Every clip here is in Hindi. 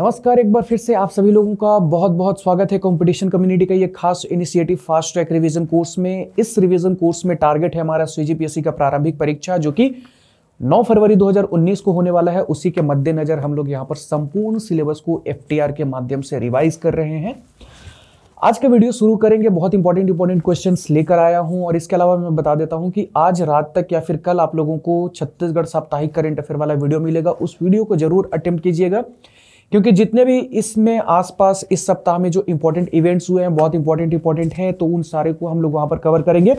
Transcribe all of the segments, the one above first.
नमस्कार एक बार फिर से आप सभी लोगों का बहुत बहुत स्वागत है कंपटीशन कम्युनिटी का ये खास initiative fast track revision course में इस रिवीजन कोर्स में टारगेट है हमारा सीजीपीएससी का प्रारंभिक परीक्षा जो कि 9 फरवरी 2019 को होने वाला है उसी के मद्देनजर हम लोग यहाँ पर संपूर्ण सिलेबस को एफ के माध्यम से रिवाइज कर रहे हैं आज का वीडियो शुरू करेंगे बहुत इंपॉर्टेंट इंपॉर्टेंट क्वेश्चन लेकर आया हूँ और इसके अलावा मैं बता देता हूँ कि आज रात तक या फिर कल आप लोगों को छत्तीसगढ़ साप्ताहिक करेंट अफेयर वाला वीडियो मिलेगा उस वीडियो को जरूर अटेम्प्ट कीजिएगा क्योंकि जितने भी इसमें आसपास इस सप्ताह में जो इंपॉर्टेंट इवेंट्स हुए हैं बहुत इंपॉर्टेंट इंपॉर्टेंट हैं तो उन सारे को हम लोग वहां पर कवर करेंगे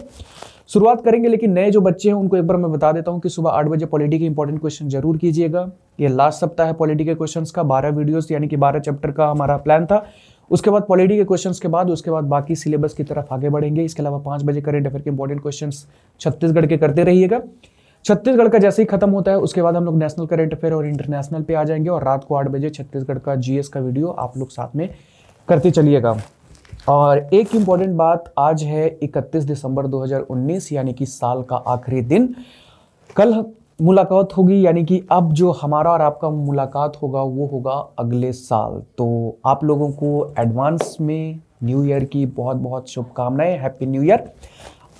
शुरुआत करेंगे लेकिन नए जो बच्चे हैं उनको एक बार मैं बता देता हूं कि सुबह आठ बजे पॉलिटी के इंपॉर्टेंट क्वेश्चन जरूर कीजिएगा ये लास्ट सप्ताह है पॉलिटी के क्वेश्चन का बारह वीडियोज यानी कि बारह चैप्टर का हमारा प्लान था उसके बाद पॉलिटी के क्वेश्चन के बाद उसके बाद बाकी सिलेबस की तरफ आगे बढ़ेंगे इसके अलावा पाँच बजे करेंट अफेयर के इंपॉर्टेंट क्वेश्चन छत्तीसगढ़ के करते रहिएगा छत्तीसगढ़ का जैसे ही खत्म होता है उसके बाद हम लोग नेशनल करेंट अफेयर और इंटरनेशनल पे आ जाएंगे और रात को आठ बजे छत्तीसगढ़ का जीएस का वीडियो आप लोग साथ में करते चलिएगा और एक इम्पॉर्टेंट बात आज है 31 दिसंबर 2019 यानी कि साल का आखिरी दिन कल मुलाकात होगी यानी कि अब जो हमारा और आपका मुलाकात होगा वो होगा अगले साल तो आप लोगों को एडवांस में न्यू ईयर की बहुत बहुत शुभकामनाएं हैप्पी न्यू ईयर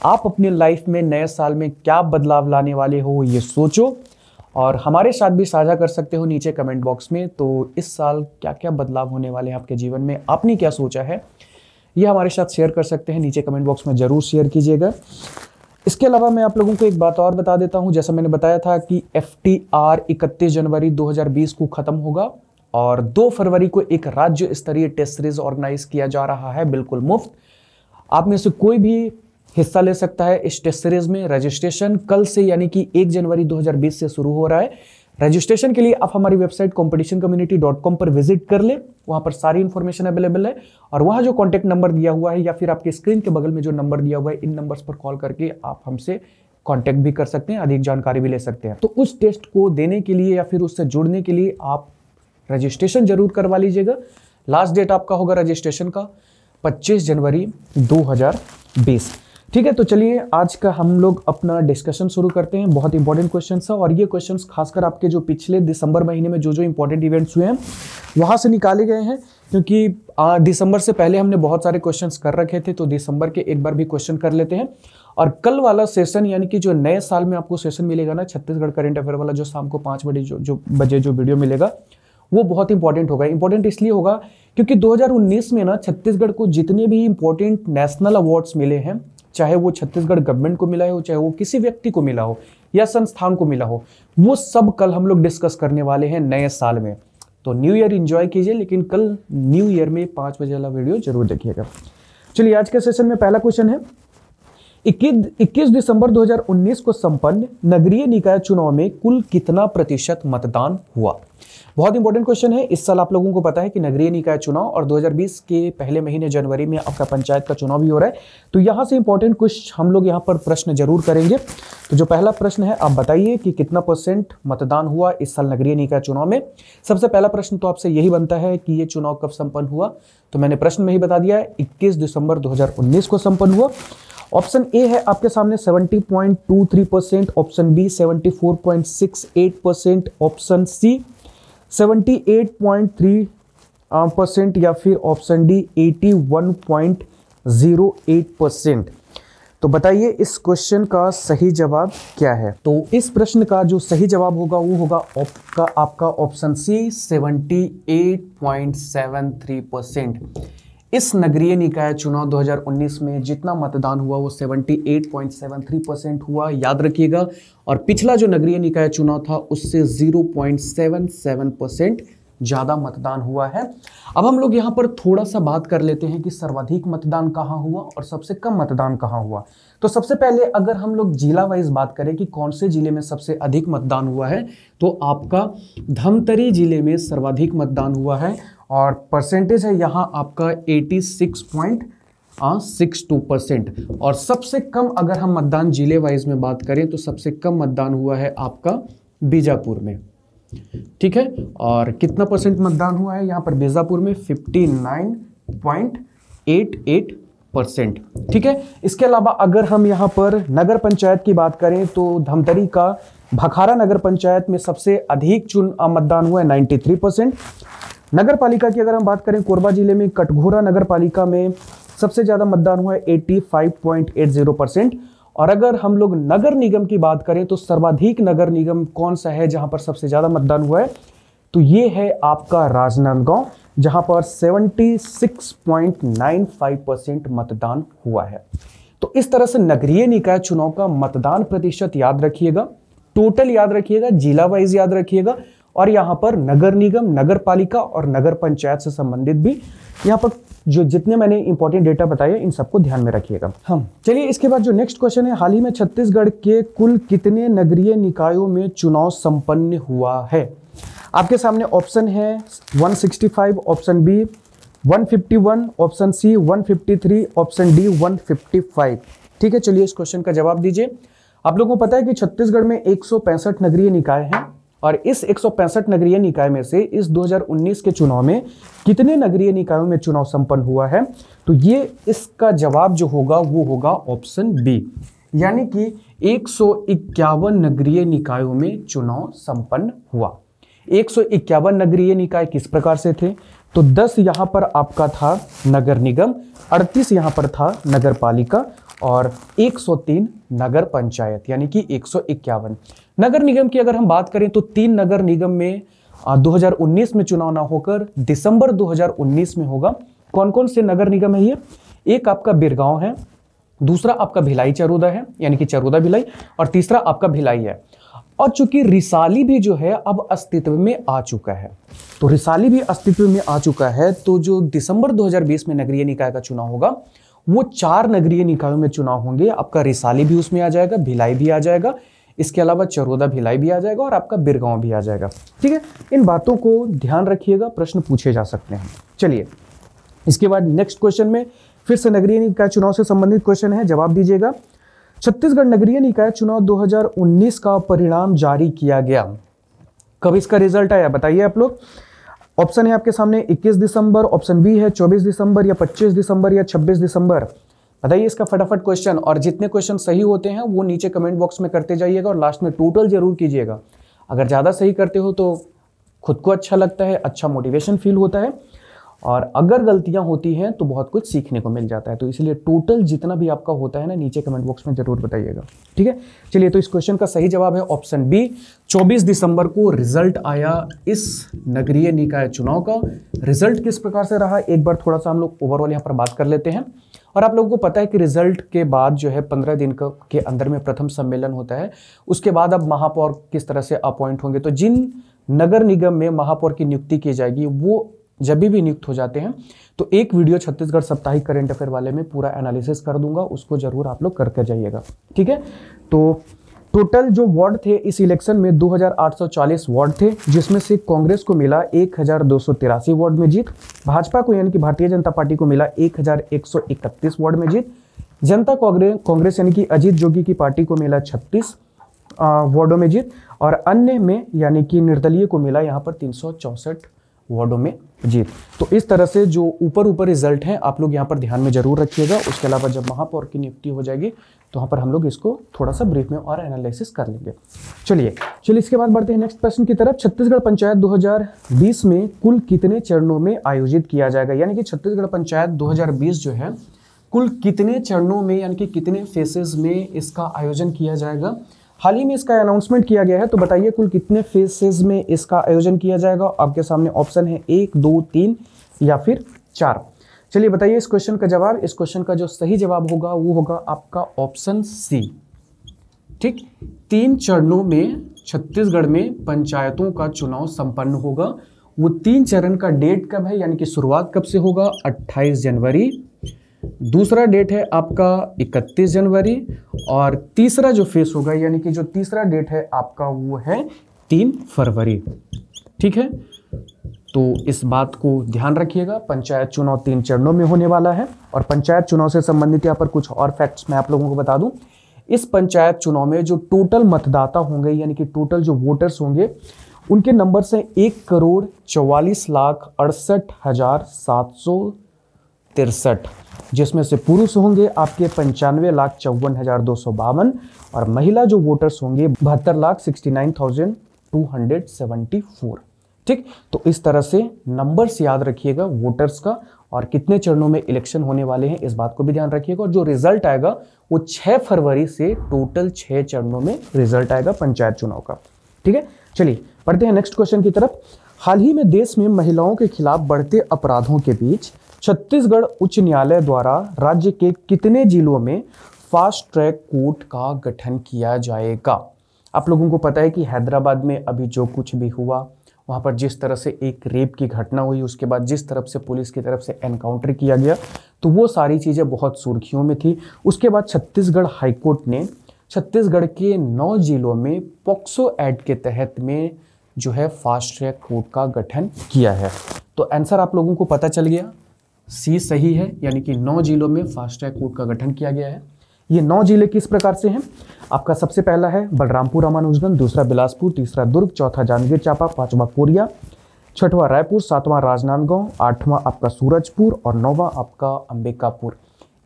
आप अपनी लाइफ में नए साल में क्या बदलाव लाने वाले हो ये सोचो और हमारे साथ भी साझा कर सकते हो नीचे कमेंट बॉक्स में तो इस साल क्या क्या बदलाव होने वाले हैं आपके जीवन में आपने क्या सोचा है ये हमारे साथ शेयर कर सकते हैं नीचे कमेंट बॉक्स में ज़रूर शेयर कीजिएगा इसके अलावा मैं आप लोगों को एक बात और बता देता हूँ जैसा मैंने बताया था कि एफ टी आर इकतीस जनवरी 2020 को ख़त्म होगा और 2 फरवरी को एक राज्य स्तरीय टेस्ट सीरीज ऑर्गेनाइज किया जा रहा है बिल्कुल मुफ्त आप में से कोई भी हिस्सा ले सकता है इस टेस्ट सीरीज में रजिस्ट्रेशन कल से यानी कि 1 जनवरी 2020 से शुरू हो रहा है रजिस्ट्रेशन के लिए आप हमारी website competition community dot com पर विजिट कर लें वहाँ पर सारी इन्फॉर्मेशन अवेलेबल है और वहाँ जो कॉन्टैक्ट नंबर दिया हुआ है या फिर आपके स्क्रीन के बगल में जो नंबर दिया हुआ है इन नंबर्स पर कॉल करके आप हमसे कॉन्टैक्ट भी कर सकते हैं अधिक जानकारी भी ले सकते हैं तो उस टेस्ट को देने के लिए या फिर उससे जुड़ने के लिए आप रजिस्ट्रेशन जरूर करवा लीजिएगा लास्ट डेट आपका होगा रजिस्ट्रेशन का पच्चीस जनवरी बीस ठीक है तो चलिए आज का हम लोग अपना डिस्कशन शुरू करते हैं बहुत इंपॉर्टेंट क्वेश्चन है और ये क्वेश्चन खासकर आपके जो पिछले दिसंबर महीने में जो जो इंपॉर्टेंट इवेंट्स हुए हैं वहाँ से निकाले गए हैं क्योंकि दिसंबर से पहले हमने बहुत सारे क्वेश्चंस कर रखे थे तो दिसंबर के एक बार भी क्वेश्चन कर लेते हैं और कल वाला सेशन यानी कि जो नए साल में आपको सेशन मिलेगा ना छत्तीसगढ़ करेंट अफेयर वाला जो शाम को पाँच बजे जो जो बजे जो वीडियो मिलेगा वो बहुत इंपॉर्टेंट होगा इंपॉर्टेंट इसलिए होगा क्योंकि 2019 में ना छत्तीसगढ़ को जितने भी इंपॉर्टेंट नेशनल अवार्ड्स मिले हैं चाहे वो छत्तीसगढ़ गवर्नमेंट को मिला हो चाहे वो किसी व्यक्ति को मिला हो या संस्थान को मिला हो वो सब कल हम लोग डिस्कस करने वाले हैं नए साल में तो न्यू ईयर इन्जॉय कीजिए लेकिन कल न्यू ईयर में पाँच बजे वाला वीडियो जरूर देखिएगा चलिए आज के सेशन में पहला क्वेश्चन है 21 दिसंबर 2019 को संपन्न नगरीय निकाय चुनाव में कुल कितना प्रतिशत मतदान हुआ बहुत इंपॉर्टेंट क्वेश्चन है इस साल आप लोगों को पता है कि नगरीय निकाय चुनाव और 2020 के पहले महीने जनवरी में आपका पंचायत का चुनाव भी हो रहा है तो यहां से इंपॉर्टेंट कुछ हम लोग यहां पर प्रश्न जरूर करेंगे तो जो पहला प्रश्न है आप बताइए कि कितना परसेंट मतदान हुआ इस साल नगरीय निकाय चुनाव में सबसे पहला प्रश्न तो आपसे यही बनता है कि ये चुनाव कब संपन्न हुआ तो मैंने प्रश्न में ही बता दिया है इक्कीस दिसंबर दो को संपन्न हुआ ऑप्शन ए है आपके सामने 70.23 percent option B 74.68 percent option C 78.3 percent या फिर ऑप्शन डी 81.08 परसेंट तो बताइए इस क्वेश्चन का सही जवाब क्या है तो इस प्रश्न का जो सही जवाब होगा वो होगा आपका आपका ऑप्शन सी 78.73 परसेंट इस नगरीय निकाय चुनाव 2019 में जितना मतदान हुआ वो 78.73 परसेंट हुआ याद रखिएगा और पिछला जो नगरीय निकाय चुनाव था उससे 0.77 परसेंट ज़्यादा मतदान हुआ है अब हम लोग यहाँ पर थोड़ा सा बात कर लेते हैं कि सर्वाधिक मतदान कहाँ हुआ और सबसे कम मतदान कहाँ हुआ तो सबसे पहले अगर हम लोग जिला वाइज बात करें कि कौन से ज़िले में सबसे अधिक मतदान हुआ है तो आपका धमतरी ज़िले में सर्वाधिक मतदान हुआ है और परसेंटेज है यहाँ आपका eighty six point six two percent और सबसे कम अगर हम मतदान जिले वाइज में बात करें तो सबसे कम मतदान हुआ है आपका बीजापुर में ठीक है और कितना परसेंट मतदान हुआ है यहाँ पर बीजापुर में fifty nine point eight eight percent ठीक है इसके अलावा अगर हम यहाँ पर नगर पंचायत की बात करें तो धमतरी का भखारा नगर पंचायत में सबसे अधिक चुन मतदान हुआ है 93 परसेंट नगर पालिका की अगर हम बात करें कोरबा जिले में कटघोरा नगर पालिका में सबसे ज़्यादा मतदान हुआ है जीरो परसेंट और अगर हम लोग नगर निगम की बात करें तो सर्वाधिक नगर निगम कौन सा है जहां पर सबसे ज़्यादा मतदान हुआ है तो ये है आपका राजनांदगांव जहां पर 76.95 परसेंट मतदान हुआ है तो इस तरह से नगरीय निकाय चुनाव का मतदान प्रतिशत याद रखिएगा टोटल याद रखिएगा जिला वाइज याद रखिएगा और यहाँ पर नगर निगम नगर पालिका और नगर पंचायत से संबंधित भी यहाँ पर जो जितने मैंने इंपॉर्टेंट डेटा बताए इन सबको ध्यान में रखिएगा हम चलिए इसके बाद जो नेक्स्ट क्वेश्चन है हाल ही में छत्तीसगढ़ के कुल कितने नगरीय निकायों में चुनाव संपन्न हुआ है आपके सामने ऑप्शन है 165 option B 151 option C 153 option D 155 ठीक है चलिए इस क्वेश्चन का जवाब दीजिए आप लोगों को पता है कि छत्तीसगढ़ में एक नगरीय निकाय हैं और इस एक नगरीय निकाय में से इस 2019 के चुनाव में कितने नगरीय निकायों में चुनाव संपन्न हुआ है तो ये इसका जवाब जो होगा वो होगा ऑप्शन बी यानी कि एक नगरीय निकायों में चुनाव संपन्न हुआ एक नगरीय निकाय किस प्रकार से थे तो 10 यहाँ पर आपका था नगर निगम 38 यहाँ पर था नगर पालिका और 103 नगर पंचायत यानी कि एक नगर निगम की अगर हम बात करें तो तीन नगर निगम में 2019 में चुनाव ना होकर दिसंबर 2019 में होगा कौन कौन से नगर निगम है ये एक आपका बिरगांव है दूसरा आपका भिलाई चरोदा है यानी कि चरोदा भिलाई और तीसरा आपका भिलाई है और चूंकि रिसाली भी जो है अब अस्तित्व में आ चुका है तो रिसाली भी अस्तित्व में आ चुका है तो जो दिसंबर 2020 में नगरीय निकाय का चुनाव होगा वो चार नगरीय निकायों में चुनाव होंगे आपका रिसाली भी उसमें आ जाएगा भिलाई भी आ जाएगा इसके अलावा चरोदा भिलाई भी आ जाएगा और आपका बिरगांव भी आ जाएगा ठीक है इन बातों को ध्यान रखिएगा प्रश्न पूछे जा सकते हैं चलिए इसके बाद नेक्स्ट क्वेश्चन में फिर से नगरीय निकाय चुनाव से संबंधित क्वेश्चन है जवाब दीजिएगा छत्तीसगढ़ नगरीय निकाय चुनाव 2019 का परिणाम जारी किया गया कब इसका रिजल्ट आया बताइए आप लोग ऑप्शन है आपके सामने 21 दिसंबर ऑप्शन बी है 24 दिसंबर या 25 दिसंबर या 26 दिसंबर बताइए इसका फटाफट क्वेश्चन और जितने क्वेश्चन सही होते हैं वो नीचे कमेंट बॉक्स में करते जाइएगा और लास्ट में टोटल जरूर कीजिएगा अगर ज़्यादा सही करते हो तो खुद को अच्छा लगता है अच्छा मोटिवेशन फील होता है और अगर गलतियां होती हैं तो बहुत कुछ सीखने को मिल जाता है तो इसलिए टोटल जितना भी आपका होता है ना नीचे कमेंट बॉक्स में जरूर बताइएगा ठीक है चलिए तो इस क्वेश्चन का सही जवाब है ऑप्शन बी 24 दिसंबर को रिजल्ट आया इस नगरीय निकाय चुनाव का रिजल्ट किस प्रकार से रहा एक बार थोड़ा सा हम लोग ओवरऑल यहाँ पर बात कर लेते हैं और आप लोगों को पता है कि रिजल्ट के बाद जो है पंद्रह दिन के अंदर में प्रथम सम्मेलन होता है उसके बाद अब महापौर किस तरह से अपॉइंट होंगे तो जिन नगर निगम में महापौर की नियुक्ति की जाएगी वो जब भी नियुक्त हो जाते हैं तो एक वीडियो छत्तीसगढ़ साप्ताहिक करेंट अफेयर वाले में पूरा एनालिसिस कर दूंगा उसको जरूर आप लोग करके जाइएगा ठीक है तो टोटल जो वार्ड थे इस इलेक्शन में 2840 वार्ड थे जिसमें से कांग्रेस को मिला एक वार्ड में जीत भाजपा को यानी कि भारतीय जनता पार्टी को मिला एक वार्ड में जीत जनता कांग्रेस यानी कि अजीत जोगी की पार्टी को मिला 36 वार्डों में जीत और अन्य में यानी कि निर्दलीय को मिला यहाँ पर तीन वार्डों में जी तो इस तरह से जो ऊपर ऊपर रिजल्ट है आप लोग यहाँ पर ध्यान में जरूर रखिएगा उसके अलावा जब महापौर की नियुक्ति हो जाएगी तो वहाँ पर हम लोग इसको थोड़ा सा ब्रीफ में और एनालिसिस कर लेंगे चलिए चलिए इसके बाद बढ़ते हैं नेक्स्ट प्रश्न की तरफ छत्तीसगढ़ पंचायत 2020 में कुल कितने चरणों में आयोजित किया जाएगा यानी कि छत्तीसगढ़ पंचायत दो जो है कुल कितने चरणों में यानी कि कितने फेसेस में इसका आयोजन किया जाएगा हाल ही में इसका अनाउंसमेंट किया गया है तो बताइए कुल कितने फेसेस में इसका आयोजन किया जाएगा आपके सामने ऑप्शन है एक दो तीन या फिर चार चलिए बताइए इस क्वेश्चन का जवाब इस क्वेश्चन का जो सही जवाब होगा वो होगा आपका ऑप्शन सी ठीक तीन चरणों में छत्तीसगढ़ में पंचायतों का चुनाव संपन्न होगा वो तीन चरण का डेट कब है यानी कि शुरुआत कब से होगा 28 जनवरी दूसरा डेट है आपका 31 जनवरी और तीसरा जो फेस होगा यानी कि जो तीसरा डेट है आपका वो है तीन फरवरी ठीक है तो इस बात को ध्यान रखिएगा पंचायत चुनाव तीन चरणों में होने वाला है और पंचायत चुनाव से संबंधित यहाँ पर कुछ और फैक्ट्स मैं आप लोगों को बता दूं इस पंचायत चुनाव में जो टोटल मतदाता होंगे यानी कि टोटल जो वोटर्स होंगे उनके नंबर से एक करोड़ चौवालीस लाख अड़सठ हजार सात सौ तिरसठ जिसमें से पुरुष होंगे आपके पंचानवे लाख चौवन हजार दो सौ बावन और महिला जो वोटर्स होंगे बहत्तर lakh sixty nine thousand two hundred seventy four ठीक तो इस तरह से नंबर्स याद रखिएगा वोटर्स का और कितने चरणों में इलेक्शन होने वाले हैं इस बात को भी ध्यान रखिएगा और जो रिजल्ट आएगा वो 6 फरवरी से टोटल 6 चरणों में रिजल्ट आएगा पंचायत चुनाव का ठीक है चलिए पढ़ते हैं नेक्स्ट क्वेश्चन की तरफ हाल ही में देश में महिलाओं के खिलाफ बढ़ते अपराधों के बीच छत्तीसगढ़ उच्च न्यायालय द्वारा राज्य के कितने जिलों में फास्ट ट्रैक कोर्ट का गठन किया जाएगा आप लोगों को पता है कि हैदराबाद में अभी जो कुछ भी हुआ वहाँ पर जिस तरह से एक रेप की घटना हुई उसके बाद जिस तरफ से पुलिस की तरफ से एनकाउंटर किया गया तो वो सारी चीज़ें बहुत सुर्खियों में थी उसके बाद छत्तीसगढ़ हाईकोर्ट ने छत्तीसगढ़ के नौ जिलों में पॉक्सो एक्ट के तहत में जो है फास्ट ट्रैक कोर्ट का गठन किया है तो आंसर आप लोगों को पता चल गया सी सही है यानी कि नौ जिलों में फास्ट ट्रैक कोर्ट का गठन किया गया है ये नौ जिले किस प्रकार से हैं आपका सबसे पहला है बलरामपुर रामानुजगंज दूसरा बिलासपुर तीसरा दुर्ग चौथा जांजगीर चांपा पांचवा कोरिया छठवां रायपुर सातवां राजनांदगांव आठवां आपका सूरजपुर और नौवां आपका अंबिकापुर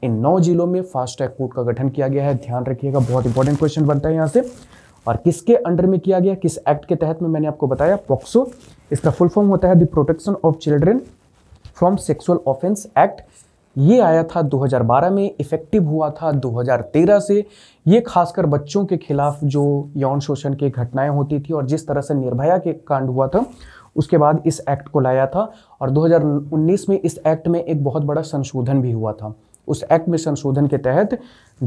इन नौ जिलों में फास्ट ट्रैक कोर्ट का गठन किया गया है ध्यान रखिएगा बहुत इंपॉर्टेंट क्वेश्चन बनता है यहाँ से और किसके अंडर में किया गया किस एक्ट के तहत में मैंने आपको बताया पॉक्सो इसका फुल फॉर्म होता है the protection of children from sexual offence act ये आया था 2012 में इफ़ेक्टिव हुआ था 2013 से ये खासकर बच्चों के खिलाफ जो यौन शोषण की घटनाएं होती थी और जिस तरह से निर्भया के कांड हुआ था उसके बाद इस एक्ट को लाया था और 2019 में इस एक्ट में एक बहुत बड़ा संशोधन भी हुआ था उस एक्ट में संशोधन के तहत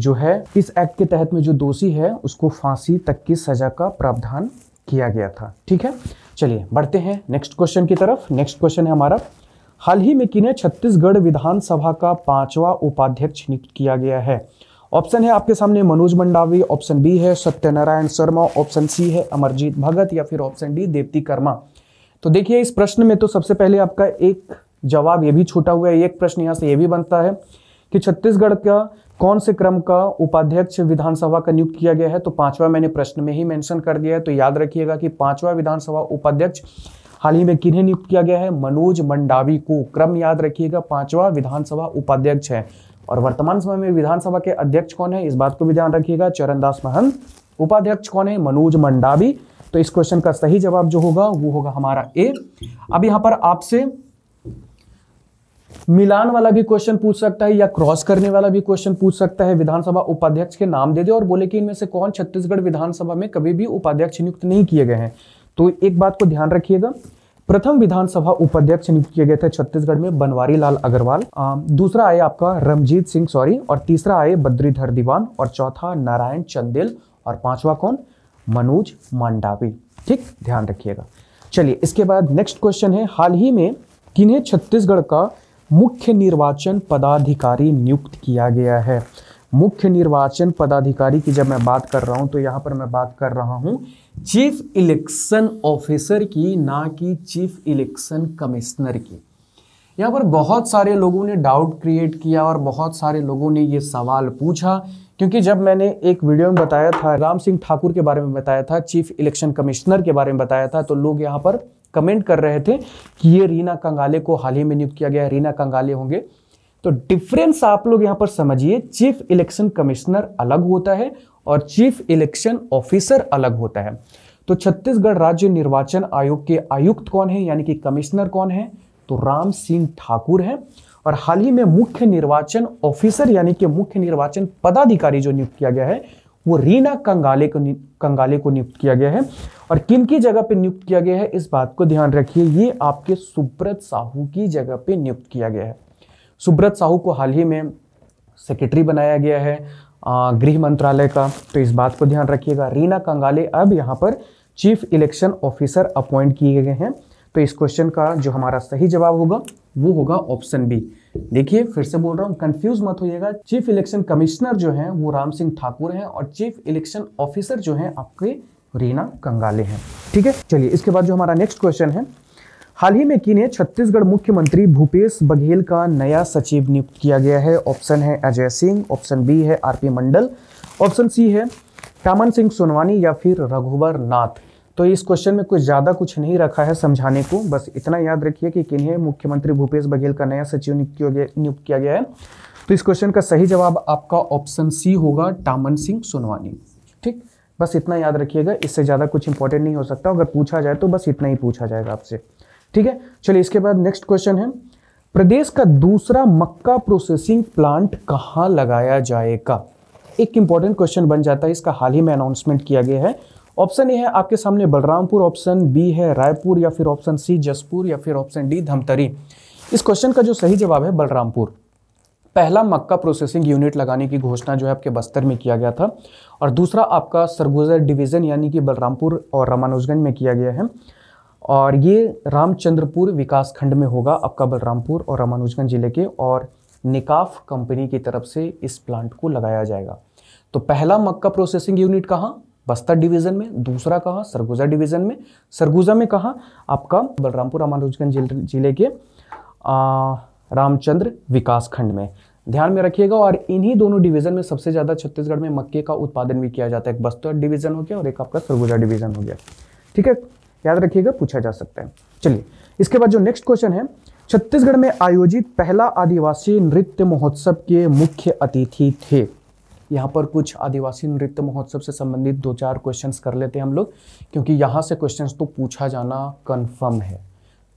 जो है इस एक्ट के तहत में जो दोषी है उसको फांसी तक की सजा का प्रावधान किया गया था ठीक है चलिए बढ़ते हैं नेक्स्ट क्वेश्चन की तरफ नेक्स्ट क्वेश्चन है हमारा हाल ही में किन्हें छत्तीसगढ़ विधानसभा का पांचवा उपाध्यक्ष नियुक्त किया गया है ऑप्शन है आपके सामने मनोज मंडावी ऑप्शन बी है सत्यनारायण शर्मा ऑप्शन सी है अमरजीत भगत या फिर ऑप्शन डी देवती कर्मा तो देखिए इस प्रश्न में तो सबसे पहले आपका एक जवाब यह भी छूटा हुआ है एक प्रश्न यहाँ से यह भी बनता है कि छत्तीसगढ़ का कौन से क्रम का उपाध्यक्ष विधानसभा का नियुक्त किया गया है तो पांचवा मैंने प्रश्न में ही मेंशन कर दिया है तो याद रखिएगा कि पांचवा विधानसभा उपाध्यक्ष हाल ही में किन्हें नियुक्त किया गया है मनोज मंडावी को क्रम याद रखिएगा पांचवा विधानसभा उपाध्यक्ष है और वर्तमान समय में विधानसभा के अध्यक्ष कौन है इस बात को भी ध्यान रखिएगा चरणदास महंत उपाध्यक्ष कौन है मनोज मंडावी तो इस क्वेश्चन का सही जवाब जो होगा वो होगा हमारा ए अब यहां पर आपसे मिलान वाला भी क्वेश्चन पूछ सकता है या क्रॉस करने वाला भी क्वेश्चन पूछ सकता है विधानसभा उपाध्यक्ष के नाम दे दे और बोले कि इनमें से कौन छत्तीसगढ़ विधानसभा में कभी भी उपाध्यक्ष नियुक्त नहीं किए गए हैं तो एक बात को ध्यान रखिएगा प्रथम विधानसभा उपाध्यक्ष नियुक्त किए गए थे छत्तीसगढ़ में बनवारी लाल अग्रवाल दूसरा आए आपका रमजीत सिंह सॉरी और तीसरा आए बद्रीधर दीवान और चौथा नारायण चंदेल और पांचवा कौन मनोज मांडावी ठीक ध्यान रखिएगा चलिए इसके बाद नेक्स्ट क्वेश्चन है हाल ही में किन्हें छत्तीसगढ़ का मुख्य निर्वाचन पदाधिकारी नियुक्त किया गया है मुख्य निर्वाचन पदाधिकारी की जब मैं बात कर रहा हूं तो यहाँ पर मैं बात कर रहा हूं चीफ इलेक्शन ऑफिसर की ना कि चीफ इलेक्शन कमिश्नर की यहाँ पर बहुत सारे लोगों ने डाउट क्रिएट किया और बहुत सारे लोगों ने ये सवाल पूछा क्योंकि जब मैंने एक वीडियो में बताया था राम सिंह ठाकुर के बारे में बताया था चीफ इलेक्शन कमिश्नर के बारे में बताया था तो लोग यहाँ पर कमेंट कर रहे थे कि ये रीना कंगाले को हाल ही में नियुक्त किया गया है रीना कंगाले होंगे तो डिफरेंस आप लोग यहां पर समझिए चीफ इलेक्शन कमिश्नर अलग होता है और चीफ इलेक्शन ऑफिसर अलग होता है तो छत्तीसगढ़ राज्य निर्वाचन आयोग के आयुक्त कौन है यानी कि कमिश्नर कौन है तो राम सिंह ठाकुर है और हाल ही में मुख्य निर्वाचन ऑफिसर यानी कि मुख्य निर्वाचन पदाधिकारी जो नियुक्त किया गया है वो रीना कंगाले को कंगाले को नियुक्त किया गया है और किन की जगह पे नियुक्त किया गया है इस बात को ध्यान रखिए ये आपके सुब्रत साहू की जगह पे नियुक्त किया गया है सुब्रत साहू को हाल ही में सेक्रेटरी बनाया गया है गृह मंत्रालय का तो इस बात को ध्यान रखिएगा रीना कंगाले अब यहाँ पर चीफ इलेक्शन ऑफिसर अपॉइंट किए गए हैं तो इस क्वेश्चन का जो हमारा सही जवाब होगा वो होगा ऑप्शन बी देखिए फिर से बोल रहा हूँ कंफ्यूज मत होइएगा चीफ इलेक्शन कमिश्नर जो हैं वो राम सिंह ठाकुर हैं और चीफ इलेक्शन ऑफिसर जो हैं आपके रीना कंगाले हैं ठीक है चलिए इसके बाद जो हमारा नेक्स्ट क्वेश्चन है हाल ही में किन्हें छत्तीसगढ़ मुख्यमंत्री भूपेश बघेल का नया सचिव नियुक्त किया गया है ऑप्शन है अजय सिंह ऑप्शन बी है आरपी मंडल ऑप्शन सी है टामन सिंह सोनवानी या फिर रघुवर नाथ तो इस क्वेश्चन में कुछ ज़्यादा कुछ नहीं रखा है समझाने को बस इतना याद रखिए कि किन्हें मुख्यमंत्री भूपेश बघेल का नया सचिव नियुक्त किया गया है तो इस क्वेश्चन का सही जवाब आपका ऑप्शन सी होगा टामन सिंह सोनवानी ठीक बस इतना याद रखिएगा इससे ज़्यादा कुछ इंपॉर्टेंट नहीं हो सकता अगर पूछा जाए तो बस इतना ही पूछा जाएगा आपसे ठीक है चलिए इसके बाद नेक्स्ट क्वेश्चन है प्रदेश का दूसरा मक्का प्रोसेसिंग प्लांट कहाँ लगाया जाएगा एक इंपॉर्टेंट क्वेश्चन बन जाता है इसका हाल ही में अनाउंसमेंट किया गया है ऑप्शन ए है आपके सामने बलरामपुर ऑप्शन बी है रायपुर या फिर ऑप्शन सी जसपुर या फिर ऑप्शन डी धमतरी इस क्वेश्चन का जो सही जवाब है बलरामपुर पहला मक्का प्रोसेसिंग यूनिट लगाने की घोषणा जो है आपके बस्तर में किया गया था और दूसरा आपका सरगुजा डिवीज़न यानी कि बलरामपुर और रामानुजगंज में किया गया है और ये रामचंद्रपुर विकास खंड में होगा आपका बलरामपुर और रामानुजगंज ज़िले के और निकाफ कंपनी की तरफ से इस प्लांट को लगाया जाएगा तो पहला मक्का प्रोसेसिंग यूनिट कहाँ बस्तर डिवीज़न में दूसरा कहाँ सरगुजा डिवीज़न में सरगुजा में कहाँ आपका बलरामपुर रामानुजगंज जिले के रामचंद्र विकास खंड में ध्यान में रखिएगा और इन्हीं दोनों डिवीज़न में सबसे ज़्यादा छत्तीसगढ़ में मक्के का उत्पादन भी किया जाता है एक बस्तर डिवीज़न हो गया और एक आपका सरगुजा डिवीज़न हो गया ठीक है याद रखिएगा पूछा जा सकता है चलिए इसके बाद जो नेक्स्ट क्वेश्चन है छत्तीसगढ़ में आयोजित पहला आदिवासी नृत्य महोत्सव के मुख्य अतिथि थे यहाँ पर कुछ आदिवासी नृत्य महोत्सव से संबंधित दो चार क्वेश्चंस कर लेते हैं हम लोग क्योंकि यहाँ से क्वेश्चंस तो पूछा जाना कन्फर्म है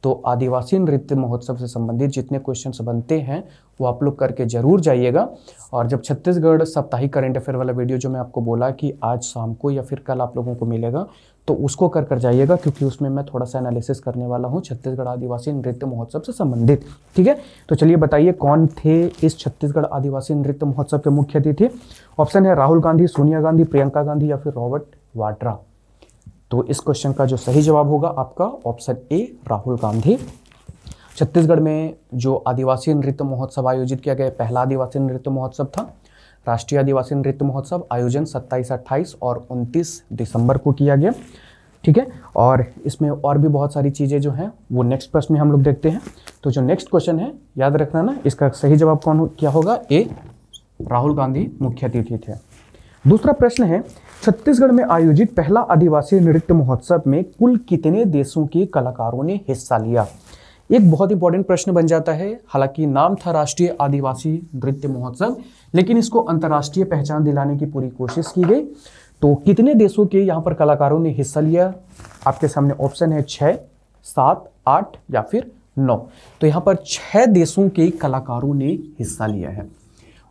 तो आदिवासी नृत्य महोत्सव से संबंधित जितने क्वेश्चन बनते हैं वो आप लोग करके जरूर जाइएगा और जब छत्तीसगढ़ साप्ताहिक करंट अफेयर वाला वीडियो जो मैं आपको बोला कि आज शाम को या फिर कल आप लोगों को मिलेगा तो उसको कर कर जाइएगा क्योंकि उसमें मैं थोड़ा सा एनालिसिस करने वाला हूँ छत्तीसगढ़ आदिवासी नृत्य महोत्सव से संबंधित ठीक है तो चलिए बताइए कौन थे इस छत्तीसगढ़ आदिवासी नृत्य महोत्सव के मुख्य अतिथि ऑप्शन है राहुल गांधी सोनिया गांधी प्रियंका गांधी या फिर रॉबर्ट वाड्रा तो इस क्वेश्चन का जो सही जवाब होगा आपका ऑप्शन ए राहुल गांधी छत्तीसगढ़ में जो आदिवासी नृत्य महोत्सव आयोजित किया गया पहला आदिवासी नृत्य महोत्सव था राष्ट्रीय आदिवासी नृत्य महोत्सव आयोजन 27, 28 और 29 दिसंबर को किया गया ठीक है और इसमें और भी बहुत सारी चीज़ें जो हैं वो नेक्स्ट प्रश्न में हम लोग देखते हैं तो जो नेक्स्ट क्वेश्चन है याद रखना ना इसका सही जवाब कौन क्या होगा ए राहुल गांधी मुख्य अतिथि थे दूसरा प्रश्न है छत्तीसगढ़ में आयोजित पहला आदिवासी नृत्य महोत्सव में कुल कितने देशों के कलाकारों ने हिस्सा लिया एक बहुत इंपॉर्टेंट प्रश्न बन जाता है हालांकि नाम था राष्ट्रीय आदिवासी नृत्य महोत्सव लेकिन इसको अंतर्राष्ट्रीय पहचान दिलाने की पूरी कोशिश की गई तो कितने देशों के यहाँ पर कलाकारों ने हिस्सा लिया आपके सामने ऑप्शन है छः सात आठ या फिर नौ तो यहाँ पर छः देशों के कलाकारों ने हिस्सा लिया है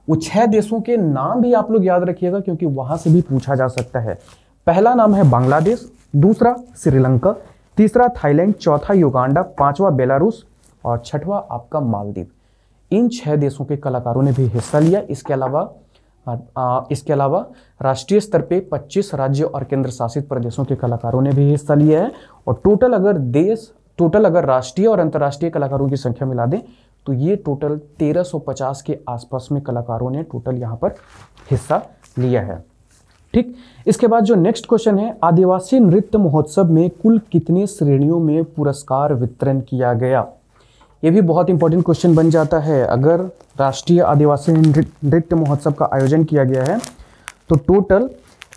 वो छः देशों के नाम भी आप लोग याद रखिएगा क्योंकि वहाँ से भी पूछा जा सकता है पहला नाम है बांग्लादेश दूसरा श्रीलंका तीसरा थाईलैंड चौथा युगांडा पांचवा बेलारूस और छठवा आपका मालदीव इन छह देशों के कलाकारों ने भी हिस्सा लिया इसके अलावा इसके अलावा राष्ट्रीय स्तर पे 25 राज्य और केंद्र शासित प्रदेशों के कलाकारों ने भी हिस्सा लिया है और टोटल अगर देश टोटल अगर राष्ट्रीय और अंतर्राष्ट्रीय कलाकारों की संख्या मिला दें तो ये टोटल 1350 के आसपास में कलाकारों ने टोटल यहाँ पर हिस्सा लिया है ठीक इसके बाद जो नेक्स्ट क्वेश्चन है आदिवासी नृत्य महोत्सव में कुल कितने श्रेणियों में पुरस्कार वितरण किया गया ये भी बहुत इंपॉर्टेंट क्वेश्चन बन जाता है अगर राष्ट्रीय आदिवासी नृत्य महोत्सव का आयोजन किया गया है तो टोटल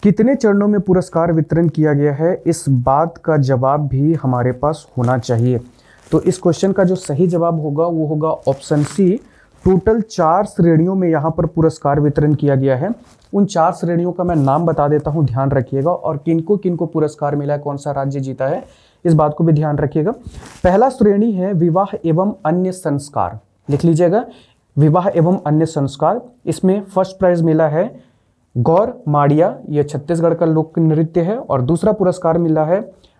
कितने चरणों में पुरस्कार वितरण किया गया है इस बात का जवाब भी हमारे पास होना चाहिए तो इस क्वेश्चन का जो सही जवाब होगा वो होगा ऑप्शन सी टोटल चार श्रेणियों में यहाँ पर पुरस्कार वितरण किया गया है उन चार श्रेणियों का मैं नाम बता देता हूँ ध्यान रखिएगा और किनको किनको पुरस्कार मिला है कौन सा राज्य जीता है इस बात को भी ध्यान रखिएगा पहला श्रेणी है विवाह एवं अन्य संस्कार लिख लीजिएगा विवाह एवं अन्य संस्कार इसमें फर्स्ट प्राइज मिला है गौर माड़िया यह छत्तीसगढ़ का लोक नृत्य है और दूसरा पुरस्कार मिला है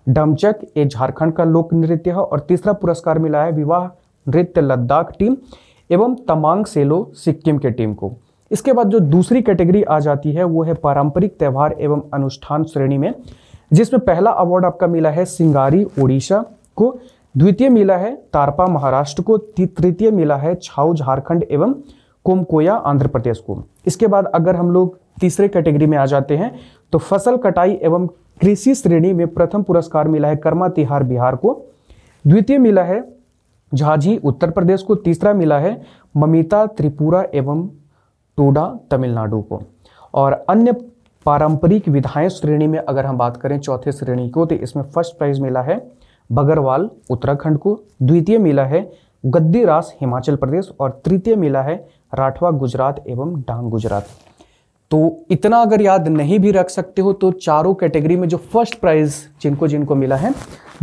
डमचक ये झारखंड का लोक नृत्य है और तीसरा पुरस्कार मिला है विवाह नृत्य लद्दाख टीम एवं तमांग सेलो सिक्किम के टीम को इसके बाद जो दूसरी कैटेगरी आ जाती है वो है पारंपरिक त्यौहार एवं अनुष्ठान श्रेणी में जिसमें पहला अवार्ड आपका मिला है सिंगारी उड़ीसा को द्वितीय मिला है तारपा महाराष्ट्र को तृतीय मिला है छाऊ झारखंड एवं कोमकोया आंध्र प्रदेश को इसके बाद अगर हम लोग तीसरे कैटेगरी में आ जाते हैं तो फसल कटाई एवं कृषि श्रेणी में प्रथम पुरस्कार मिला है कर्मा तिहार बिहार को द्वितीय मिला है झाझी उत्तर प्रदेश को तीसरा मिला है ममिता त्रिपुरा एवं टोडा तमिलनाडु को और अन्य पारंपरिक विधायक श्रेणी में अगर हम बात करें चौथे श्रेणी को तो इसमें फर्स्ट प्राइज मिला है बगरवाल उत्तराखंड को द्वितीय मिला है गद्दी रास हिमाचल प्रदेश और तृतीय मिला है राठवा गुजरात एवं डांग गुजरात तो इतना अगर याद नहीं भी रख सकते हो तो चारों कैटेगरी में जो फर्स्ट प्राइज जिनको जिनको मिला है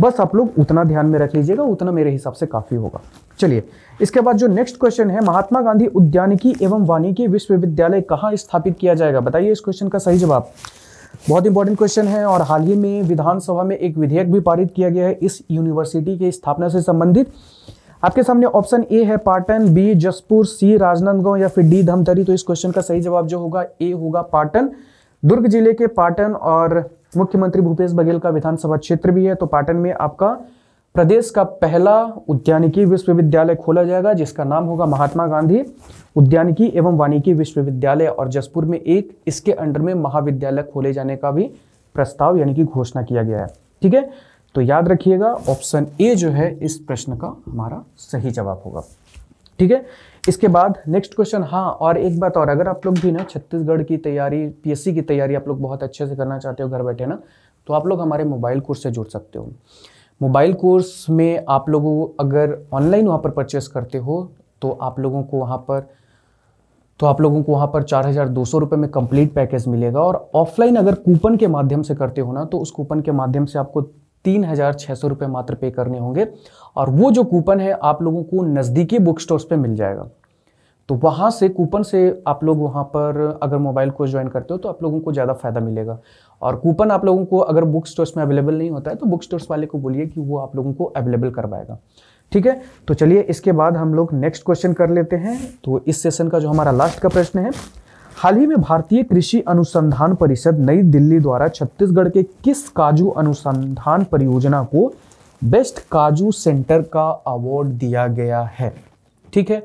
बस आप लोग उतना ध्यान में रख लीजिएगा उतना मेरे हिसाब से काफ़ी होगा चलिए इसके बाद जो नेक्स्ट क्वेश्चन है महात्मा गांधी उद्यानिकी एवं वानिकी विश्वविद्यालय कहाँ स्थापित किया जाएगा बताइए इस क्वेश्चन का सही जवाब बहुत इंपॉर्टेंट क्वेश्चन है और हाल ही में विधानसभा में एक विधेयक भी पारित किया गया है इस यूनिवर्सिटी की स्थापना से संबंधित आपके सामने ऑप्शन ए है पाटन बी जसपुर सी राजनांदगांव या फिर डी धमतरी तो इस क्वेश्चन का सही जवाब जो होगा ए होगा पाटन दुर्ग जिले के पाटन और मुख्यमंत्री भूपेश बघेल का विधानसभा क्षेत्र भी है तो पाटन में आपका प्रदेश का पहला उद्यानिकी विश्वविद्यालय खोला जाएगा जिसका नाम होगा महात्मा गांधी उद्यानिकी एवं वानिकी विश्वविद्यालय और जसपुर में एक इसके अंडर में महाविद्यालय खोले जाने का भी प्रस्ताव यानी कि घोषणा किया गया है ठीक है तो याद रखिएगा ऑप्शन ए जो है इस प्रश्न का हमारा सही जवाब होगा ठीक है इसके बाद नेक्स्ट क्वेश्चन हाँ और एक बात और अगर आप लोग भी ना छत्तीसगढ़ की तैयारी पीएससी की तैयारी आप लोग बहुत अच्छे से करना चाहते हो घर बैठे ना तो आप लोग हमारे मोबाइल कोर्स से जुड़ सकते हो मोबाइल कोर्स में आप लोगों अगर ऑनलाइन वहाँ पर परचेस करते हो तो आप लोगों को वहाँ पर तो आप लोगों को वहाँ पर चार हज़ार दो सौ रुपये में कंप्लीट पैकेज मिलेगा और ऑफलाइन अगर कूपन के माध्यम से करते हो ना तो उस कूपन के माध्यम से आपको तीन हज़ार छः सौ रुपये मात्र पे करने होंगे और वो जो कूपन है आप लोगों को नज़दीकी बुक स्टोर्स पे मिल जाएगा तो वहाँ से कूपन से आप लोग वहाँ पर अगर मोबाइल कोर्स ज्वाइन करते हो तो आप लोगों को ज़्यादा फ़ायदा मिलेगा और कूपन आप लोगों को अगर बुक स्टोर्स में अवेलेबल नहीं होता है तो बुक स्टोर्स वाले को बोलिए कि वो आप लोगों को अवेलेबल करवाएगा ठीक है तो चलिए इसके बाद हम लोग नेक्स्ट क्वेश्चन कर लेते हैं तो इस सेशन का जो हमारा लास्ट का प्रश्न है हाल ही में भारतीय कृषि अनुसंधान परिषद नई दिल्ली द्वारा छत्तीसगढ़ के किस काजू अनुसंधान परियोजना को बेस्ट काजू सेंटर का अवार्ड दिया गया है ठीक है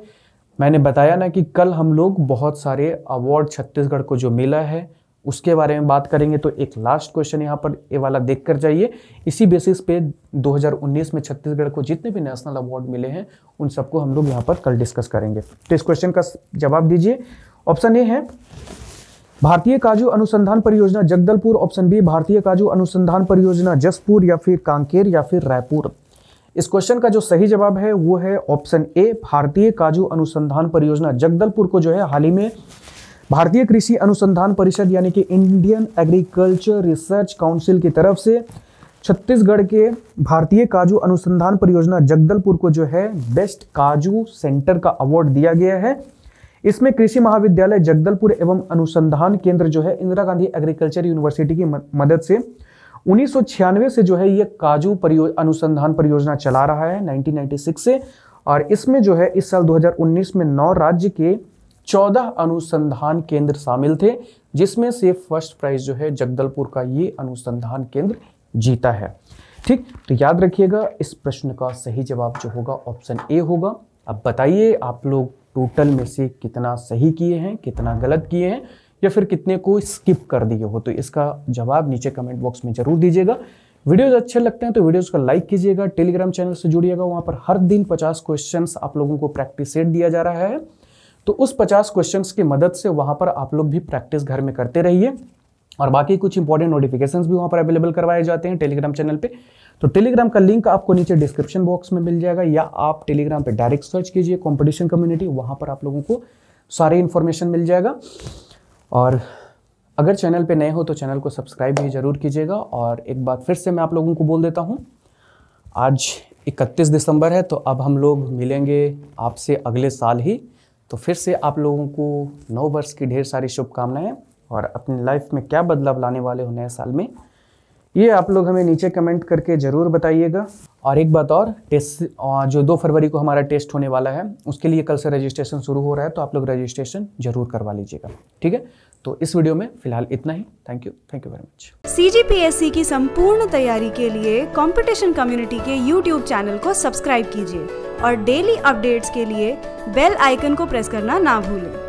मैंने बताया ना कि कल हम लोग बहुत सारे अवार्ड छत्तीसगढ़ को जो मिला है उसके बारे में बात करेंगे तो एक लास्ट क्वेश्चन यहाँ पर ये वाला देख कर जाइए इसी बेसिस पे 2019 में छत्तीसगढ़ को जितने भी नेशनल अवार्ड मिले हैं उन सबको हम लोग यहाँ पर कल डिस्कस करेंगे तो इस क्वेश्चन का जवाब दीजिए ऑप्शन ए है भारतीय काजू अनुसंधान परियोजना जगदलपुर ऑप्शन बी भारतीय काजू अनुसंधान परियोजना जसपुर या फिर कांकेर या फिर रायपुर इस क्वेश्चन का जो सही जवाब है वो है ऑप्शन ए भारतीय काजू अनुसंधान परियोजना जगदलपुर को जो है हाल ही में भारतीय कृषि अनुसंधान परिषद यानी कि इंडियन एग्रीकल्चर रिसर्च काउंसिल की तरफ से छत्तीसगढ़ के भारतीय काजू अनुसंधान परियोजना जगदलपुर को जो है बेस्ट काजू सेंटर का अवार्ड दिया गया है इसमें कृषि महाविद्यालय जगदलपुर एवं अनुसंधान केंद्र जो है इंदिरा गांधी एग्रीकल्चर यूनिवर्सिटी की मदद से उन्नीस से जो है ये काजू परियो, अनुसंधान परियोजना चला रहा है 1996 से और इसमें जो है इस साल 2019 में नौ राज्य के 14 अनुसंधान केंद्र शामिल थे जिसमें से फर्स्ट प्राइज जो है जगदलपुर का ये अनुसंधान केंद्र जीता है ठीक तो याद रखिएगा इस प्रश्न का सही जवाब जो होगा ऑप्शन ए होगा अब बताइए आप लोग टोटल में से कितना सही किए हैं कितना गलत किए हैं या फिर कितने को स्किप कर दिए हो तो इसका जवाब नीचे कमेंट बॉक्स में जरूर दीजिएगा वीडियोज अच्छे लगते हैं तो वीडियोज को लाइक कीजिएगा टेलीग्राम चैनल से जुड़िएगा वहाँ पर हर दिन 50 क्वेश्चंस आप लोगों को प्रैक्टिस सेट दिया जा रहा है तो उस 50 क्वेश्चंस की मदद से वहाँ पर आप लोग भी प्रैक्टिस घर में करते रहिए और बाकी कुछ इंपॉर्टेंट नोटिफिकेशंस भी वहाँ पर अवेलेबल करवाए जाते हैं टेलीग्राम चैनल पर तो टेलीग्राम का लिंक आपको नीचे डिस्क्रिप्शन बॉक्स में मिल जाएगा या आप टेलीग्राम पे डायरेक्ट सर्च कीजिए कंपटीशन कम्युनिटी वहाँ पर आप लोगों को सारी इन्फॉर्मेशन मिल जाएगा और अगर चैनल पे नए हो तो चैनल को सब्सक्राइब भी ज़रूर कीजिएगा और एक बार फिर से मैं आप लोगों को बोल देता हूँ आज 31 दिसंबर है तो अब हम लोग मिलेंगे आपसे अगले साल ही तो फिर से आप लोगों को नौ वर्ष की ढेर सारी शुभकामनाएं और अपनी लाइफ में क्या बदलाव लाने वाले हो नए साल में ये आप लोग हमें नीचे कमेंट करके ज़रूर बताइएगा और एक बात और टेस्ट जो दो फरवरी को हमारा टेस्ट होने वाला है उसके लिए कल से रजिस्ट्रेशन शुरू हो रहा है तो आप लोग रजिस्ट्रेशन जरूर करवा लीजिएगा ठीक है तो इस वीडियो में फिलहाल इतना ही thank you thank you very much सी की संपूर्ण तैयारी के लिए कॉम्पिटिशन कम्युनिटी के यूट्यूब चैनल को सब्सक्राइब कीजिए और डेली अपडेट्स के लिए बेल आइकन को प्रेस करना ना भूलें